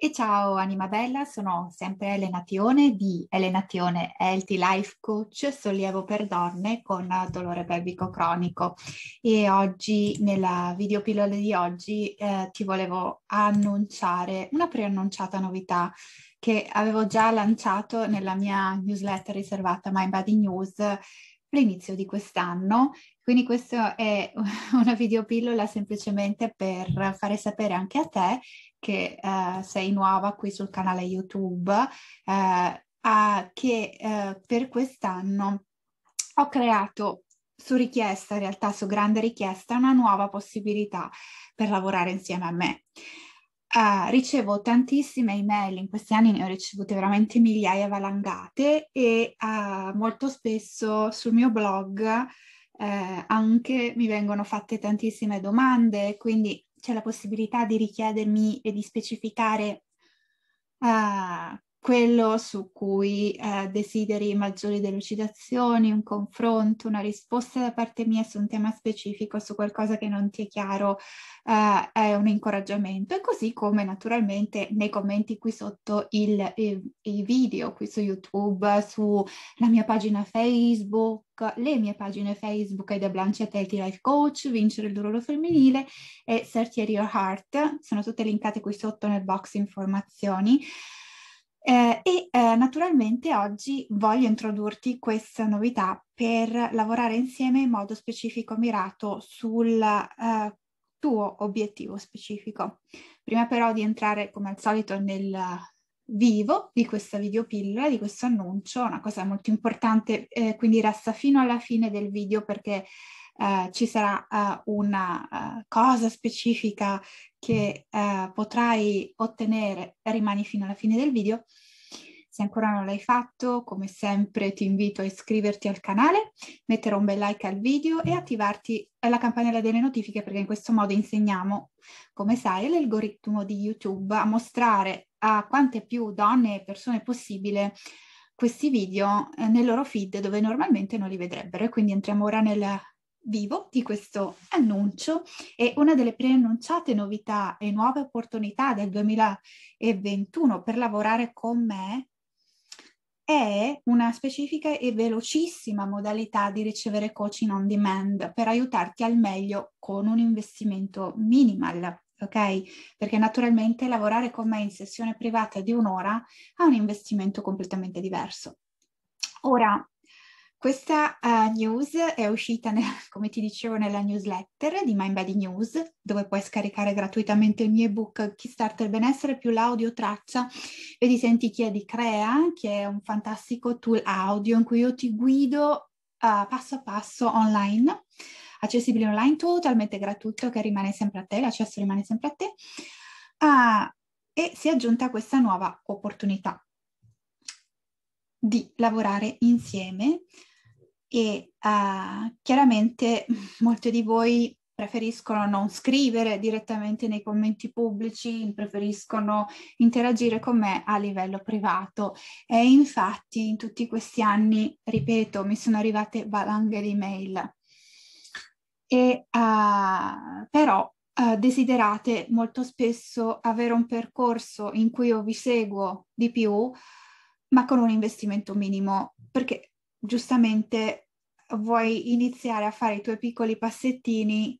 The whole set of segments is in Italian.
E ciao Anima Bella, sono sempre Elena Tione di Elena Tione Healthy Life Coach, sollievo per donne con dolore pelvico cronico. E oggi, nella videopillola di oggi, eh, ti volevo annunciare una preannunciata novità che avevo già lanciato nella mia newsletter riservata My Body News all'inizio di quest'anno quindi questa è una videopillola semplicemente per fare sapere anche a te che uh, sei nuova qui sul canale YouTube uh, a, che uh, per quest'anno ho creato su richiesta, in realtà su grande richiesta, una nuova possibilità per lavorare insieme a me. Uh, ricevo tantissime email, in questi anni ne ho ricevute veramente migliaia valangate e uh, molto spesso sul mio blog eh, anche mi vengono fatte tantissime domande, quindi c'è la possibilità di richiedermi e di specificare uh, quello su cui eh, desideri maggiori delucidazioni, un confronto, una risposta da parte mia su un tema specifico, su qualcosa che non ti è chiaro, eh, è un incoraggiamento. E così come naturalmente nei commenti qui sotto il, il, ehm, i video, qui su YouTube, sulla mia pagina Facebook, le mie pagine Facebook Aida Blanche Atleti Life Coach, Vincere il dolore femminile e Certier Your Heart, sono tutte linkate qui sotto nel box informazioni. Eh, e eh, naturalmente oggi voglio introdurti questa novità per lavorare insieme in modo specifico mirato sul eh, tuo obiettivo specifico. Prima però di entrare come al solito nel vivo di questa videopillola, di questo annuncio, una cosa molto importante, eh, quindi resta fino alla fine del video perché eh, ci sarà eh, una eh, cosa specifica che eh, potrai ottenere, rimani fino alla fine del video. Se ancora non l'hai fatto, come sempre ti invito a iscriverti al canale, mettere un bel like al video e attivarti la campanella delle notifiche perché in questo modo insegniamo, come sai, l'algoritmo di YouTube a mostrare a quante più donne e persone possibile questi video eh, nel loro feed dove normalmente non li vedrebbero. E quindi entriamo ora nel vivo di questo annuncio e una delle preannunciate novità e nuove opportunità del 2021 per lavorare con me è una specifica e velocissima modalità di ricevere coaching on demand per aiutarti al meglio con un investimento minimal. Ok? Perché naturalmente lavorare con me in sessione privata di un'ora ha un investimento completamente diverso. Ora, questa uh, news è uscita, nel, come ti dicevo, nella newsletter di MindBody News, dove puoi scaricare gratuitamente il mio ebook Kickstarter Benessere più l'audio traccia. Vedi, senti chi è di Crea, che è un fantastico tool audio in cui io ti guido uh, passo a passo online, accessibile online, totalmente gratuito, che rimane sempre a te, l'accesso rimane sempre a te. Uh, e si è aggiunta questa nuova opportunità di lavorare insieme e uh, chiaramente molte di voi preferiscono non scrivere direttamente nei commenti pubblici, preferiscono interagire con me a livello privato. E infatti in tutti questi anni, ripeto, mi sono arrivate valanghe di mail. E, uh, però uh, desiderate molto spesso avere un percorso in cui io vi seguo di più, ma con un investimento minimo, perché giustamente vuoi iniziare a fare i tuoi piccoli passettini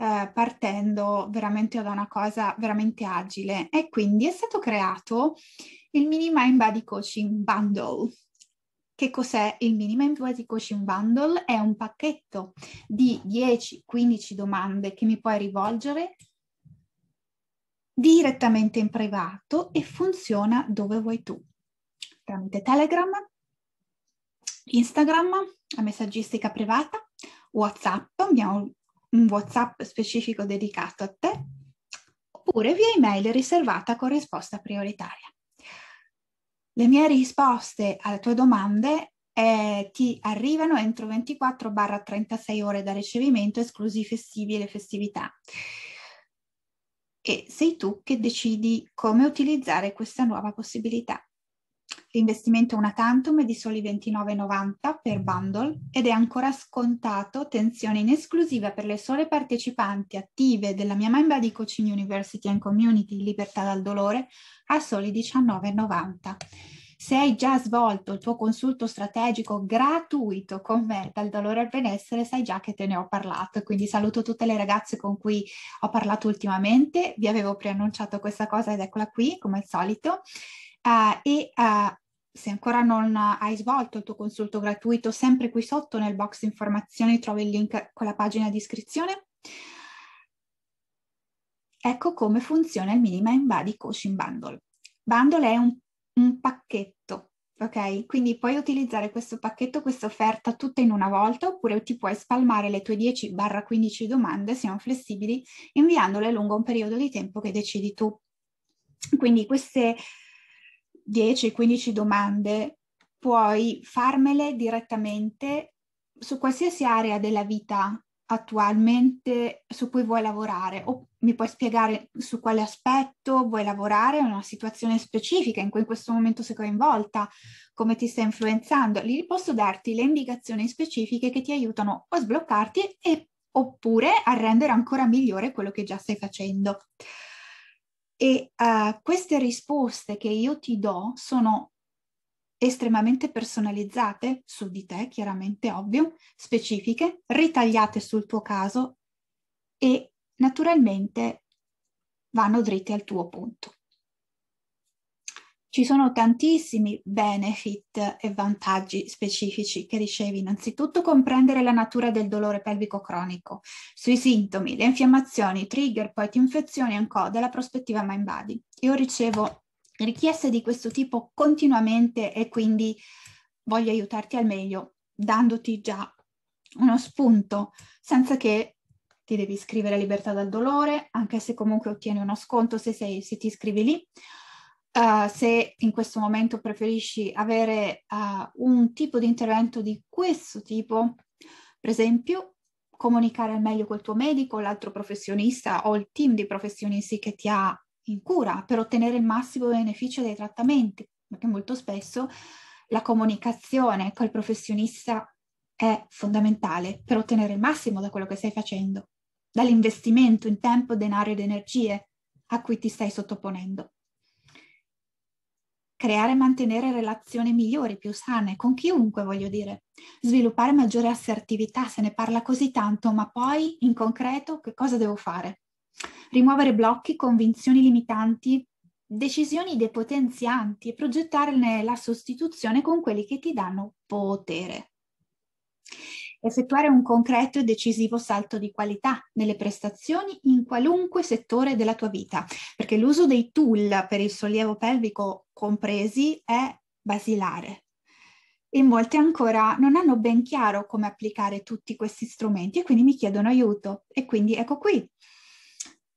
eh, partendo veramente da una cosa veramente agile. E quindi è stato creato il Mini Mind Body Coaching Bundle. Che cos'è il Mini Mind Body Coaching Bundle? È un pacchetto di 10-15 domande che mi puoi rivolgere direttamente in privato e funziona dove vuoi tu, tramite Telegram, Instagram, la messaggistica privata, WhatsApp, abbiamo un WhatsApp specifico dedicato a te, oppure via email riservata con risposta prioritaria. Le mie risposte alle tue domande eh, ti arrivano entro 24-36 ore da ricevimento, esclusi i festivi e le festività. E sei tu che decidi come utilizzare questa nuova possibilità. L'investimento una tantum è di soli 29,90 per bundle ed è ancora scontato, tensione in esclusiva per le sole partecipanti attive della mia Mind di Coaching University and Community Libertà dal Dolore a soli 19,90. Se hai già svolto il tuo consulto strategico gratuito con me dal dolore al benessere, sai già che te ne ho parlato. Quindi saluto tutte le ragazze con cui ho parlato ultimamente. Vi avevo preannunciato questa cosa ed eccola qui, come al solito. Uh, e uh, se ancora non hai svolto il tuo consulto gratuito, sempre qui sotto nel box informazioni trovi il link con la pagina di iscrizione. Ecco come funziona il Minima Body Coaching Bundle. Bundle è un, un pacchetto, ok? Quindi puoi utilizzare questo pacchetto, questa offerta tutta in una volta oppure ti puoi spalmare le tue 10-15 domande, siamo flessibili, inviandole lungo un periodo di tempo che decidi tu. Quindi queste 10-15 domande, puoi farmele direttamente su qualsiasi area della vita attualmente su cui vuoi lavorare o mi puoi spiegare su quale aspetto vuoi lavorare, una situazione specifica in cui in questo momento sei coinvolta, come ti sta influenzando. Lì posso darti le indicazioni specifiche che ti aiutano a sbloccarti e, oppure a rendere ancora migliore quello che già stai facendo. E uh, queste risposte che io ti do sono estremamente personalizzate su di te, chiaramente ovvio, specifiche, ritagliate sul tuo caso e naturalmente vanno dritte al tuo punto ci sono tantissimi benefit e vantaggi specifici che ricevi. Innanzitutto comprendere la natura del dolore pelvico cronico, sui sintomi, le infiammazioni, i trigger, poi le infezioni ancora dalla prospettiva mind-body. Io ricevo richieste di questo tipo continuamente e quindi voglio aiutarti al meglio, dandoti già uno spunto, senza che ti devi iscrivere a Libertà dal Dolore, anche se comunque ottieni uno sconto se, sei, se ti iscrivi lì Uh, se in questo momento preferisci avere uh, un tipo di intervento di questo tipo, per esempio comunicare al meglio col tuo medico, l'altro professionista o il team di professionisti che ti ha in cura per ottenere il massimo beneficio dei trattamenti, perché molto spesso la comunicazione col professionista è fondamentale per ottenere il massimo da quello che stai facendo, dall'investimento in tempo, denaro ed energie a cui ti stai sottoponendo creare e mantenere relazioni migliori, più sane, con chiunque, voglio dire, sviluppare maggiore assertività, se ne parla così tanto, ma poi in concreto che cosa devo fare? Rimuovere blocchi, convinzioni limitanti, decisioni depotenzianti e progettarne la sostituzione con quelli che ti danno potere effettuare un concreto e decisivo salto di qualità nelle prestazioni in qualunque settore della tua vita, perché l'uso dei tool per il sollievo pelvico compresi è basilare. E molti ancora non hanno ben chiaro come applicare tutti questi strumenti e quindi mi chiedono aiuto. E quindi ecco qui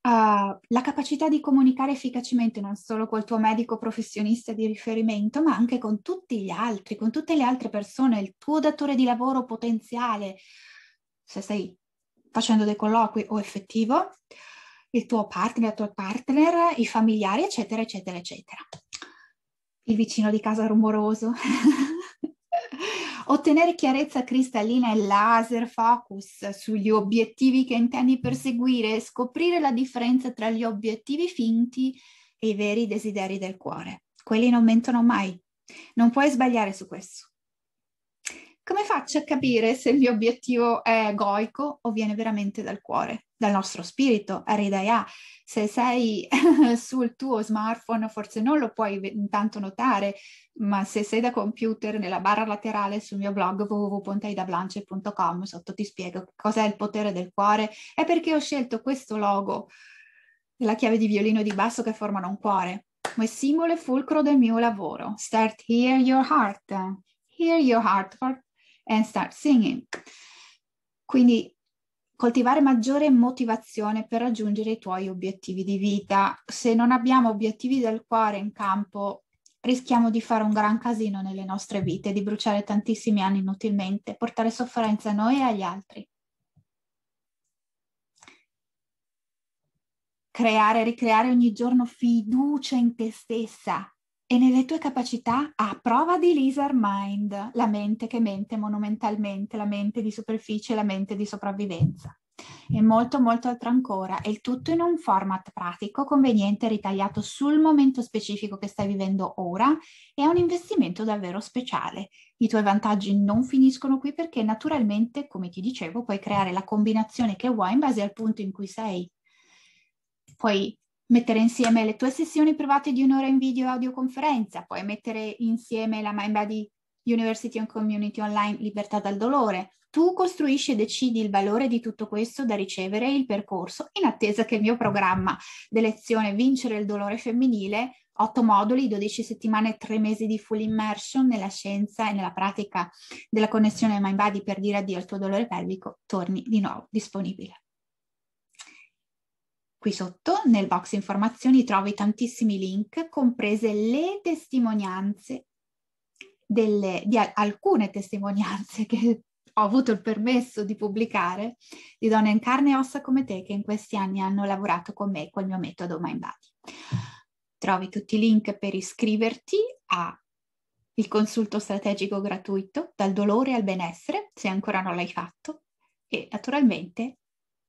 Uh, la capacità di comunicare efficacemente non solo col tuo medico professionista di riferimento, ma anche con tutti gli altri, con tutte le altre persone, il tuo datore di lavoro potenziale, se stai facendo dei colloqui o effettivo, il tuo partner, la tua partner, i familiari, eccetera, eccetera, eccetera. Il vicino di casa rumoroso. Ottenere chiarezza cristallina e laser focus sugli obiettivi che intendi perseguire, scoprire la differenza tra gli obiettivi finti e i veri desideri del cuore. Quelli non mentono mai. Non puoi sbagliare su questo. Come faccio a capire se il mio obiettivo è egoico o viene veramente dal cuore, dal nostro spirito? Aridaya, se sei sul tuo smartphone forse non lo puoi intanto notare, ma se sei da computer nella barra laterale sul mio blog www.aidablanche.com sotto ti spiego cos'è il potere del cuore e perché ho scelto questo logo la chiave di violino di basso che formano un cuore, come simbolo e fulcro del mio lavoro. Start here your heart. Hear your heart. for and start singing. Quindi coltivare maggiore motivazione per raggiungere i tuoi obiettivi di vita. Se non abbiamo obiettivi del cuore in campo, rischiamo di fare un gran casino nelle nostre vite, di bruciare tantissimi anni inutilmente, portare sofferenza a noi e agli altri. Creare, e ricreare ogni giorno fiducia in te stessa, e nelle tue capacità a prova di lizard mind, la mente che mente monumentalmente, la mente di superficie, la mente di sopravvivenza e molto molto altro ancora, e il tutto in un format pratico, conveniente, ritagliato sul momento specifico che stai vivendo ora e è un investimento davvero speciale. I tuoi vantaggi non finiscono qui perché naturalmente, come ti dicevo, puoi creare la combinazione che vuoi in base al punto in cui sei. Puoi mettere insieme le tue sessioni private di un'ora in video e audioconferenza, puoi mettere insieme la MindBody University and Community Online Libertà dal Dolore. Tu costruisci e decidi il valore di tutto questo da ricevere e il percorso, in attesa che il mio programma di lezione Vincere il dolore femminile, 8 moduli, 12 settimane, 3 mesi di full immersion nella scienza e nella pratica della connessione MindBody per dire addio al tuo dolore pelvico, torni di nuovo disponibile. Qui sotto nel box informazioni trovi tantissimi link, comprese le testimonianze delle, di alcune testimonianze che ho avuto il permesso di pubblicare di donne in carne e ossa come te che in questi anni hanno lavorato con me col mio metodo MindBody. Trovi tutti i link per iscriverti a il consulto strategico gratuito dal dolore al benessere, se ancora non l'hai fatto, e naturalmente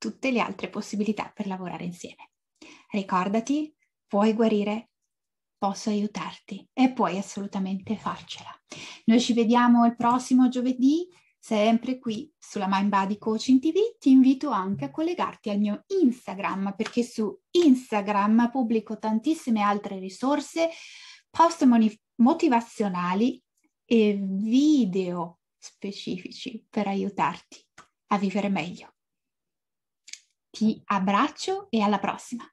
tutte le altre possibilità per lavorare insieme. Ricordati, puoi guarire, posso aiutarti e puoi assolutamente farcela. Noi ci vediamo il prossimo giovedì, sempre qui sulla Mind Body Coaching TV. Ti invito anche a collegarti al mio Instagram perché su Instagram pubblico tantissime altre risorse, post motivazionali e video specifici per aiutarti a vivere meglio. Ti abbraccio e alla prossima!